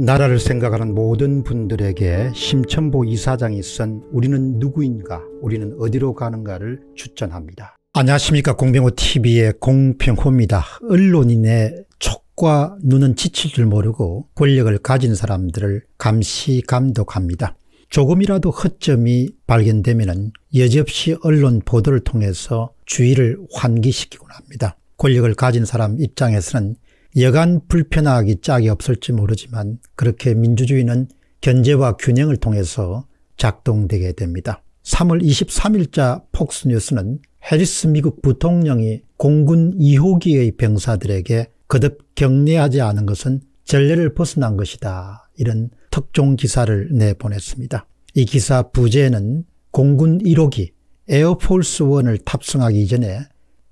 나라를 생각하는 모든 분들에게 심천보 이사장이 쓴 우리는 누구인가 우리는 어디로 가는가를 추천합니다. 안녕하십니까 공병호TV의 공평호입니다. 언론인의 촉과 눈은 지칠 줄 모르고 권력을 가진 사람들을 감시감독합니다. 조금이라도 허점이 발견되면 여지없이 언론 보도를 통해서 주의를 환기시키곤 합니다. 권력을 가진 사람 입장에서는 여간 불편하기 짝이 없을지 모르지만 그렇게 민주주의는 견제와 균형을 통해서 작동되게 됩니다. 3월 23일자 폭스뉴스는 해리스 미국 부통령이 공군 2호기의 병사들에게 거듭 격례하지 않은 것은 전례를 벗어난 것이다. 이런 특종 기사를 내보냈습니다. 이 기사 부제는 공군 1호기 에어폴스 1을 탑승하기 이전에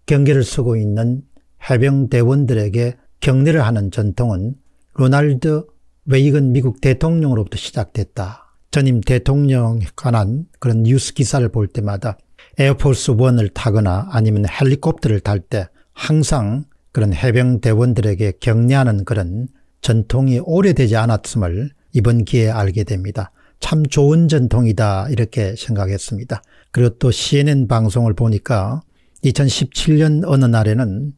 경계를 서고 있는 해병대원들에게 경례를 하는 전통은 로날드 웨이건 미국 대통령으로부터 시작됐다. 전임 대통령에 관한 그런 뉴스 기사를 볼 때마다 에어포스 원을 타거나 아니면 헬리콥터를 탈 때 항상 그런 해병대원들에게 격례하는 그런 전통이 오래되지 않았음을 이번 기회에 알게 됩니다. 참 좋은 전통이다 이렇게 생각했습니다. 그리고 또 CNN 방송을 보니까 2017년 어느 날에는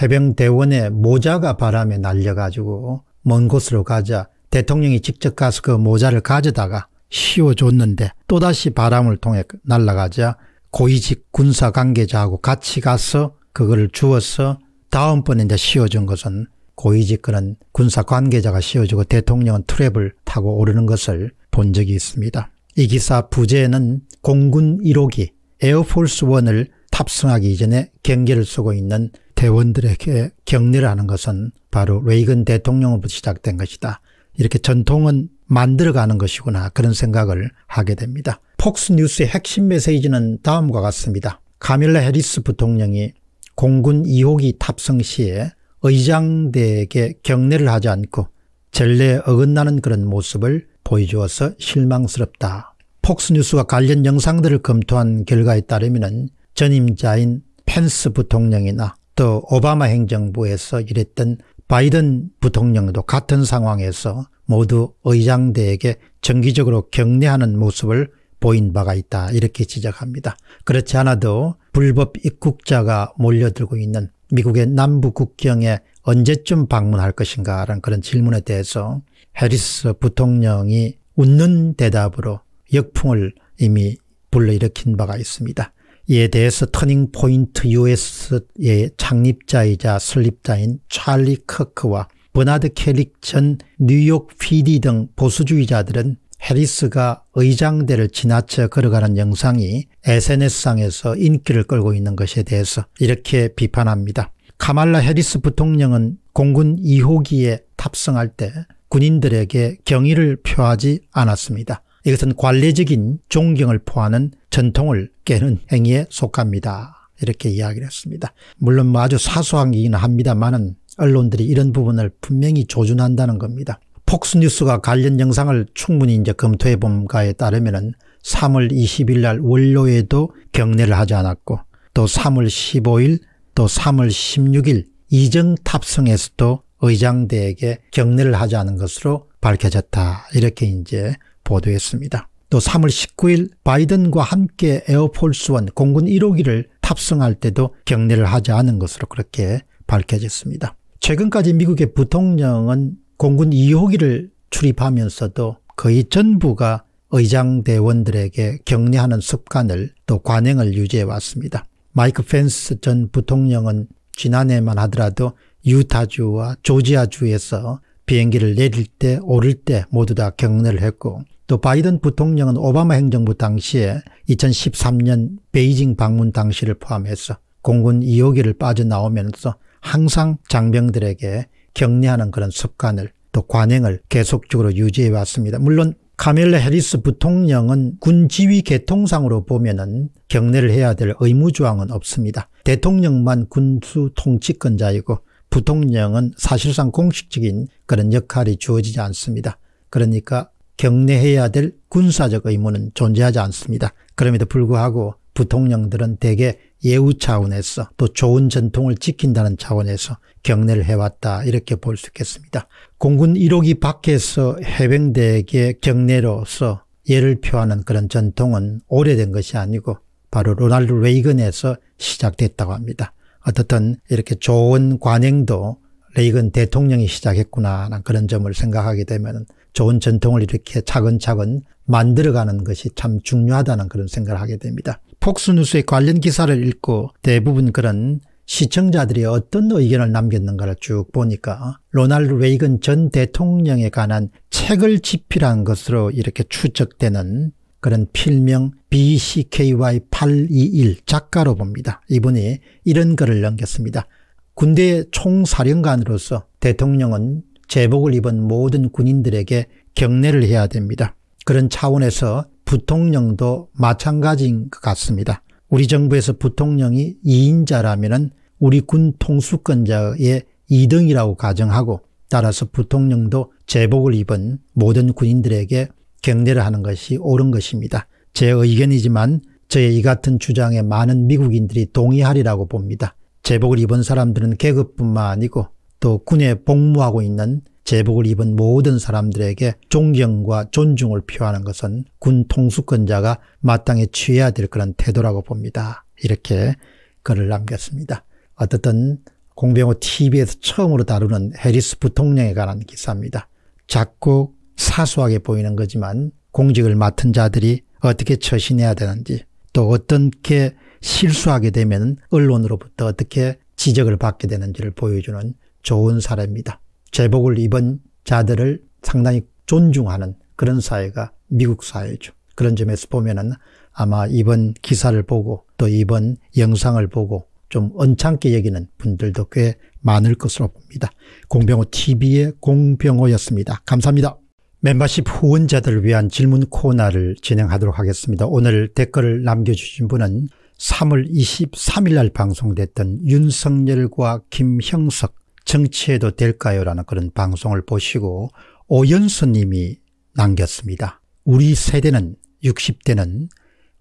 해병대원의 모자가 바람에 날려가지고 먼 곳으로 가자 대통령이 직접 가서 그 모자를 가져다가 씌워줬는데 또다시 바람을 통해 날아가자 고위직 군사 관계자하고 같이 가서 그거를 주워서 다음번에 이제 씌워준 것은 고위직 그런 군사 관계자가 씌워주고 대통령은 트랩을 타고 오르는 것을 본 적이 있습니다. 이 기사 부제는 공군 1호기 에어폴스1을 탑승하기 이전에 경계를 쓰고 있는 대원들에게 격려를 하는 것은 바로 레이건 대통령으로부터 시작된 것이다. 이렇게 전통은 만들어가는 것이구나 그런 생각을 하게 됩니다. 폭스뉴스의 핵심 메시지는 다음과 같습니다. 카밀라 해리스 부통령이 공군 2호기 탑승 시에 의장대에게 경례를 하지 않고 전례에 어긋나는 그런 모습을 보여주어서 실망스럽다. 폭스뉴스와 관련 영상들을 검토한 결과에 따르면 전임자인 펜스 부통령이나 또 오바마 행정부에서 일했던 바이든 부통령도 같은 상황에서 모두 의장대에게 정기적으로 격례하는 모습을 보인 바가 있다 이렇게 지적합니다. 그렇지 않아도 불법 입국자가 몰려들고 있는 미국의 남부 국경에 언제쯤 방문할 것인가 라는 그런 질문에 대해서 해리스 부통령이 웃는 대답으로 역풍을 이미 불러일으킨 바가 있습니다. 이에 대해서 터닝 포인트 US의 창립자이자 설립자인 찰리 커크와 버나드 캐릭 전 뉴욕 피디 등 보수주의자들은 해리스가 의장대를 지나쳐 걸어가는 영상이 SNS상에서 인기를 끌고 있는 것에 대해서 이렇게 비판합니다. 카말라 해리스 부통령은 공군 2호기에 탑승할 때 군인들에게 경의를 표하지 않았습니다. 이것은 관례적인 존경을 포하는 전통을 깨는 행위에 속합니다. 이렇게 이야기를 했습니다. 물론 뭐 아주 사소한 얘기는 합니다만은 언론들이 이런 부분을 분명히 조준한다는 겁니다. 폭스뉴스가 관련 영상을 충분히 이제 검토해 본가에 따르면은 3월 20일 날원로에도 경례를 하지 않았고 또 3월 15일 또 3월 16일 이정 탑승에서도 의장대에게 경례를 하지 않은 것으로 밝혀졌다. 이렇게 이제 보도했습니다. 또 3월 19일 바이든과 함께 에어폴스원 공군 1호기를 탑승할 때도 경례를 하지 않은 것으로 그렇게 밝혀졌습니다. 최근까지 미국의 부통령은 공군 2호기를 출입하면서도 거의 전부가 의장 대원들에게 격려하는 습관을 또 관행을 유지해 왔습니다. 마이크 펜스 전 부통령은 지난해만 하더라도 유타주와 조지아주에서 비행기를 내릴 때 오를 때 모두 다격례를 했고 또 바이든 부통령은 오바마 행정부 당시에 2013년 베이징 방문 당시를 포함해서 공군 2호기를 빠져나오면서 항상 장병들에게 격려하는 그런 습관을 또 관행을 계속적으로 유지해 왔습니다. 물론 카멜라 해리스 부통령은 군 지휘 계통상으로 보면은 격례를 해야 될 의무 조항은 없습니다. 대통령만 군수 통치권자이고 부통령은 사실상 공식적인 그런 역할이 주어지지 않습니다. 그러니까 경례해야 될 군사적 의무는 존재하지 않습니다. 그럼에도 불구하고 부통령들은 대개 예우 차원에서 또 좋은 전통을 지킨다는 차원에서 경례를 해왔다 이렇게 볼 수 있겠습니다. 공군 1호기 밖에서 해병대에게 경례로서 예를 표하는 그런 전통은 오래된 것이 아니고 바로 로날드 레이건에서 시작됐다고 합니다. 어떻든 이렇게 좋은 관행도 레이건 대통령이 시작했구나 그런 점을 생각하게 되면 좋은 전통을 이렇게 차근차근 만들어가는 것이 참 중요하다는 그런 생각을 하게 됩니다. 폭스뉴스의 관련 기사를 읽고 대부분 그런 시청자들이 어떤 의견을 남겼는가를 쭉 보니까 로널드 레이건 전 대통령에 관한 책을 집필한 것으로 이렇게 추측되는 그런 필명 BCKY821 작가로 봅니다. 이분이 이런 글을 남겼습니다. 군대 총사령관으로서 대통령은 제복을 입은 모든 군인들에게 경례를 해야 됩니다. 그런 차원에서 부통령도 마찬가지인 것 같습니다. 우리 정부에서 부통령이 2인자라면 우리 군 통수권자의 2등이라고 가정하고 따라서 부통령도 제복을 입은 모든 군인들에게 경례를 하는 것이 옳은 것입니다. 제 의견이지만 저의 이 같은 주장에 많은 미국인들이 동의하리라고 봅니다. 제복을 입은 사람들은 계급뿐만 아니고 또 군에 복무하고 있는 제복을 입은 모든 사람들에게 존경과 존중을 표하는 것은 군 통수권자가 마땅히 취해야 될 그런 태도라고 봅니다. 이렇게 글을 남겼습니다. 어떻든 공병호 TV에서 처음으로 다루는 해리스 부통령에 관한 기사입니다. 작고 사소하게 보이는 거지만 공직을 맡은 자들이 어떻게 처신해야 되는지 또 어떻게 실수하게 되면 언론으로부터 어떻게 지적을 받게 되는지를 보여주는 좋은 사례입니다. 제복을 입은 자들을 상당히 존중하는 그런 사회가 미국 사회죠. 그런 점에서 보면은 아마 이번 기사를 보고 또 이번 영상을 보고 좀 언짢게 여기는 분들도 꽤 많을 것으로 봅니다. 공병호TV의 공병호였습니다. 감사합니다. 멤버십 후원자들을 위한 질문 코너를 진행하도록 하겠습니다. 오늘 댓글을 남겨주신 분은 3월 23일 날 방송됐던 윤석열과 김형석 정치해도 될까요? 라는 그런 방송을 보시고 오연수님이 남겼습니다. 우리 세대는 60대는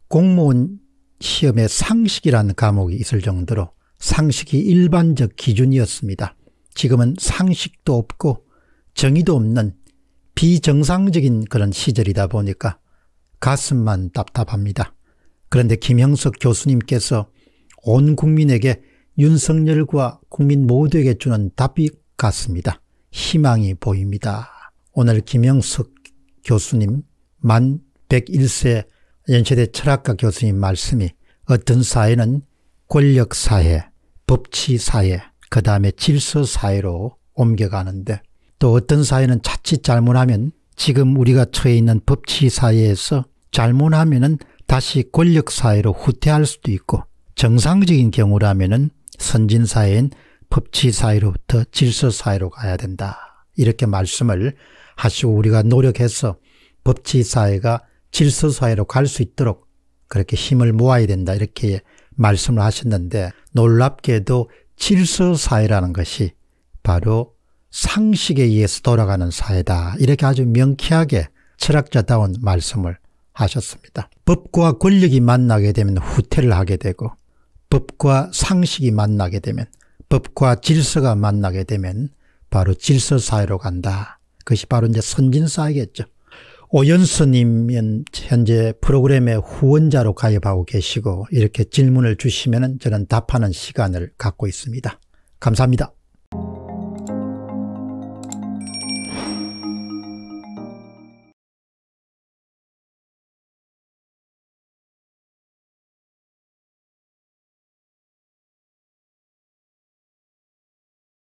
공무원 시험에 상식이라는 과목이 있을 정도로 상식이 일반적 기준이었습니다. 지금은 상식도 없고 정의도 없는 비정상적인 그런 시절이다 보니까 가슴만 답답합니다. 그런데 김형석 교수님께서 온 국민에게 윤석열과 국민 모두에게 주는 답이 같습니다. 희망이 보입니다. 오늘 김영석 교수님 만 101세 연세대 철학과 교수님 말씀이 어떤 사회는 권력사회, 법치사회, 그 다음에 질서사회로 옮겨가는데 또 어떤 사회는 자칫 잘못하면 지금 우리가 처해 있는 법치사회에서 잘못하면 다시 권력사회로 후퇴할 수도 있고 정상적인 경우라면 선진사회인 법치사회로부터 질서사회로 가야 된다. 이렇게 말씀을 하시고 우리가 노력해서 법치사회가 질서사회로 갈 수 있도록 그렇게 힘을 모아야 된다. 이렇게 말씀을 하셨는데 놀랍게도 질서사회라는 것이 바로 상식에 의해서 돌아가는 사회다. 이렇게 아주 명쾌하게 철학자다운 말씀을 하셨습니다. 법과 권력이 만나게 되면 후퇴를 하게 되고 법과 상식이 만나게 되면 법과 질서가 만나게 되면 바로 질서 사회로 간다. 그것이 바로 이제 선진 사회겠죠. 오연스님은 현재 프로그램의 후원자로 가입하고 계시고 이렇게 질문을 주시면 저는 답하는 시간을 갖고 있습니다. 감사합니다.